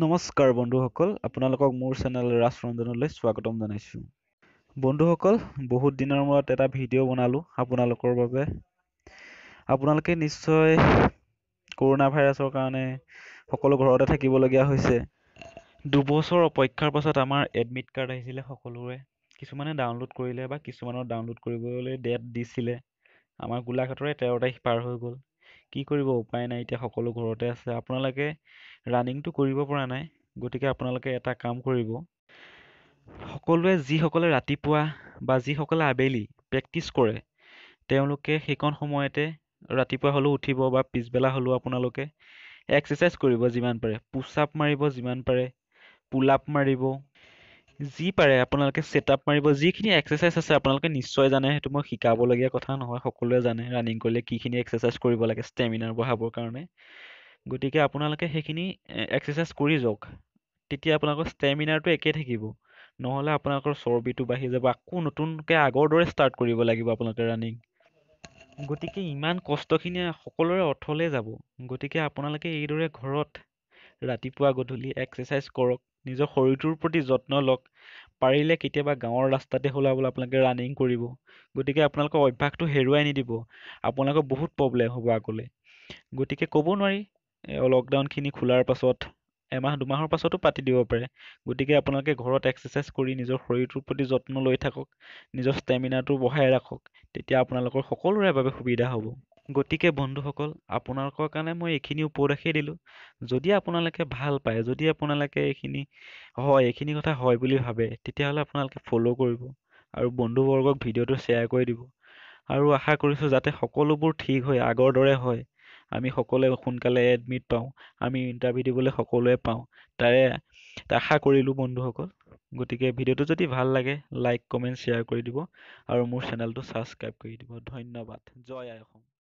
নমস্কাৰ বন্ধুসকল আপোনালোকক মোৰ চেনেল ৰাজ ৰঞ্জনলৈ স্বাগতম জনাইছোঁ বন্ধুসকল বহুত দিনৰ মূৰত এটা ভিডিঅ' বনালোঁ আপোনালোকৰ বাবে আপোনালোকে নিশ্চয় কৰোণা ভাইৰাছৰ কাৰণে সকলো ঘৰতে থাকিবলগীয়া হৈছে দুবছৰ অপেক্ষাৰ পাছত আমাৰ এডমিট কাৰ্ড আহিছিলে সকলোৰে কিছুমানে ডাউনলোড কৰিলে বা কিছুমানৰ ডাউনলোড কৰিবলৈ ডেট দিছিলে আমাৰ গোলাঘাটৰে তেৰ তাৰিখ পাৰ হৈ গ'ল কি কৰিব উপায় নাই এতিয়া সকলো ঘৰতে আছে আপোনালোকে ৰানিংটো কৰিব পৰা নাই গতিকে আপোনালোকে এটা কাম কৰিব সকলোৱে যিসকলে ৰাতিপুৱা বা যিসকলে আবেলি প্ৰেক্টিছ কৰে তেওঁলোকে সেইকণ সময়তে ৰাতিপুৱা হ'লেও উঠিব বা পিছবেলা হ'লেও আপোনালোকে এক্সাৰচাইজ কৰিব যিমান পাৰে পুচ আপ মাৰিব যিমান পাৰে পুল আপ মাৰিব যি পাৰে আপোনালোকে ছেটআপ মাৰিব যিখিনি এক্সাৰচাইজ আছে আপোনালোকে নিশ্চয় জানে সেইটো মই শিকাবলগীয়া কথা নহয় সকলোৱে জানে ৰানিং কৰিলে কিখিনি এক্সাৰচাইজ কৰিব লাগে ষ্টেমিনাৰ বঢ়াবৰ কাৰণে গতিকে আপোনালোকে সেইখিনি এক্সাৰচাইজ কৰি যাওক তেতিয়া আপোনালোকৰ ষ্টেমিনাৰটো একেই থাকিব নহ'লে আপোনালোকৰ চৰ্বিটো বাঢ়ি যাব আকৌ নতুনকৈ আগৰ দৰে ষ্টাৰ্ট কৰিব লাগিব আপোনালোকে ৰানিং গতিকে ইমান কষ্টখিনি সকলোৰে অথলে যাব গতিকে আপোনালোকে এইদৰে ঘৰত ৰাতিপুৱা গধূলি এক্সাৰচাইজ কৰক নিজৰ শৰীৰটোৰ প্ৰতি যত্ন লওক পাৰিলে কেতিয়াবা গাঁৱৰ ৰাস্তাতে হ'লেও বোলে আপোনালোকে ৰানিং কৰিব গতিকে আপোনালোকৰ অভ্যাসটো হেৰুৱাই নিদিব আপোনালোকৰ বহুত প্ৰব্লেম হ'ব আগলৈ গতিকে ক'ব নোৱাৰি লকডাউনখিনি খোলাৰ পাছত এমাহ দুমাহৰ পাছতো পাতি দিব পাৰে গতিকে আপোনালোকে ঘৰত এক্সাৰচাইজ কৰি নিজৰ শৰীৰটোৰ প্ৰতি যত্ন লৈ থাকক নিজৰ ষ্টেমিনাটো বঢ়াই ৰাখক তেতিয়া আপোনালোকৰ সকলোৰে বাবে সুবিধা হ'ব গতিকে বন্ধুসকল আপোনালোকৰ কাৰণে মই এইখিনি উপদেশেই দিলোঁ যদি আপোনালোকে ভাল পায় যদি আপোনালোকে এইখিনি হয় এইখিনি কথা হয় বুলি ভাবে তেতিয়াহ'লে আপোনালোকে ফ'ল' কৰিব আৰু বন্ধুবৰ্গক ভিডিঅ'টো শ্বেয়াৰ কৰি দিব আৰু আশা কৰিছোঁ যাতে সকলোবোৰ ঠিক হয় আগৰ দৰে হয় আমি সকলোৱে সোনকালে এডমিট পাওঁ আমি ইণ্টাৰভিউ দিবলৈ সকলোৱে পাওঁ তাৰে আশা কৰিলোঁ বন্ধুসকল গতিকে ভিডিঅ'টো যদি ভাল লাগে লাইক কমেণ্ট শ্বেয়াৰ কৰি দিব আৰু মোৰ চেনেলটো ছাবস্ক্ৰাইব কৰি দিব ধন্যবাদ জয় আই অসম